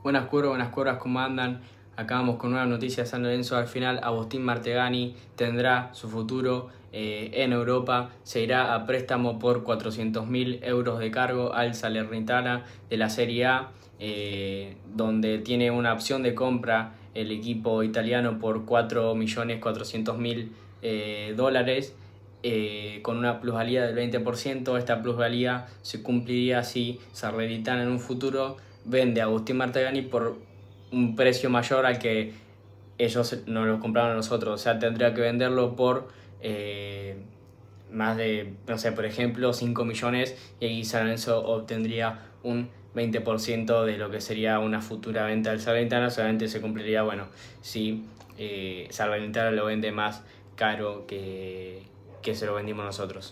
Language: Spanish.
Buenas curvas, buenas cuervas, ¿cómo andan? Acabamos con una noticia de San Lorenzo. Al final, Agustín Martegani tendrá su futuro eh, en Europa. Se irá a préstamo por 400.000 euros de cargo al Salernitana de la Serie A, eh, donde tiene una opción de compra el equipo italiano por 4.400.000 eh, dólares. con una plusvalía del 20%. Esta plusvalía se cumpliría si Salernitana en un futuro vende a Agustín Martegani por un precio mayor al que ellos no lo compraron a nosotros. O sea, tendría que venderlo por eh, más de, no sé, por ejemplo, 5 millones y ahí San obtendría un 20% de lo que sería una futura venta del Salernitana. Solamente se cumpliría, bueno, si eh, lo vende más caro que se lo vendimos nosotros.